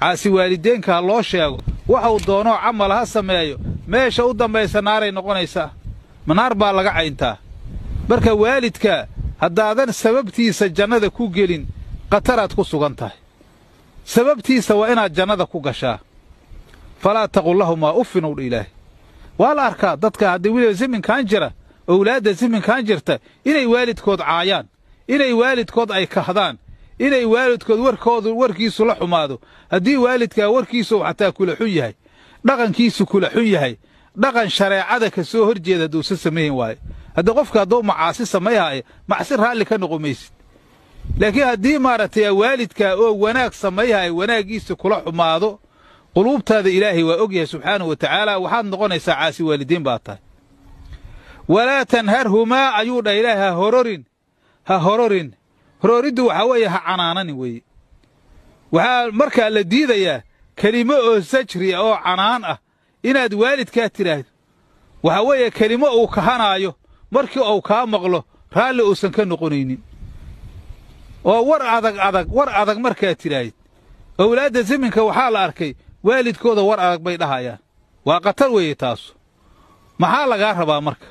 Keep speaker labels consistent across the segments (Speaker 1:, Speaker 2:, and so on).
Speaker 1: caasi waalideenka loo sheego waxa uu doonoo camal ha sameeyo meesha u dambaysa naaray noqonaysaa manaar baa laga cayntaa marka waalidka haddaadan sababtiisa jannada ku gelin khataraad ku sugan tahay sababtiisa waa inaad jannada ku gashaa falaa taqul lahumaa uffin udh ilaahay waa la arkaa dadka haddii wiliba siminkaan jira owlaadda siminkaan jirta inay waalidkood caayaan inay waalidkood ay kahdaan inay waalidkood warkoodu warkiisu la xumaado haddii waalidkaa warkiisu xataa kula xun yahay dhaqankiisu kula xun yahay dhaqan shareecada ka soo hor jeeda haduusa samayn waayo hadda qofka hadduu macaasi samayhaaye macsi raalli ka noqo maysid laakiin haddii maaragtay waalidkaa oo wanaag samayhaayo wanaaggiisa kula xumaado quluubtaada ilaahay waa og yahay subxaanahu wa tacaala waxaad noqonaysaa caasi waalidiin baa tahay walaa tanharhumaa ayuu dha ilaah ha hororin ha hororin rooriddu waxaa weeye ha canaanani weeye waxaa markaa la diidayaa kelimo oo sajriya ah oo canaan ah inaad waalidkaa tidhaahdo waxaa weeye kelimo uu kahanaayo markii uu kaa maqlo raalli uusan ka noqonaynin oo war adag adag war adag markaa tidhaahid owlaadda siminka waxaa la arkay waalidkooda war adag bay dhahayaan waa qatar weeye taasu maxaa lagaa rabaa marka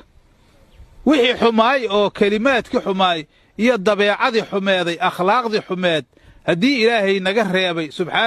Speaker 1: wixii xumaay oo kelimaadkii xumaay iyo dabeecadii xumeeday akhlaaqdii xumeed haddii ilaahay naga reebay subxaana